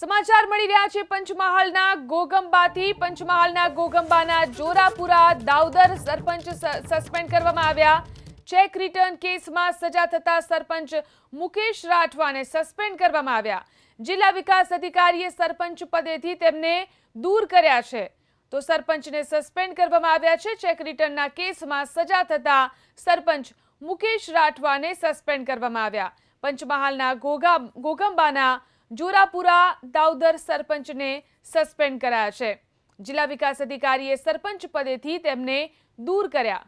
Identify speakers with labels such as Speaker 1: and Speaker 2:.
Speaker 1: સમાચાર મળી રહ્યા છે પંચમહાલના ગોગંબાથી પંચમહાલના ગોગંબાના જોરાપુરા દાઉદર સરપંચ સસ્પેન્ડ કરવામાં આવ્યા ચેક રિટર્ન કેસમાં સજા થતા સરપંચ મુકેશ રાઠવાને સસ્પેન્ડ કરવામાં આવ્યા જિલ્લા વિકાસ અધિકારીએ સરપંચ પદેથી તેમને દૂર કર્યા છે તો સરપંચને સસ્પેન્ડ કરવામાં આવ્યા છે ચેક રિટર્નના કેસમાં સજા થતા સરપંચ મુકેશ રાઠવાને સસ્પેન્ડ કરવામાં આવ્યા પંચમહાલના ગોગા ગોગંબાના જોરાપુરા દાઉદર સરપંચને સસ્પેન્ડ કરાયા છે જિલ્લા વિકાસ અધિકારીએ સરપંચ પદેથી તેમને દૂર કર્યા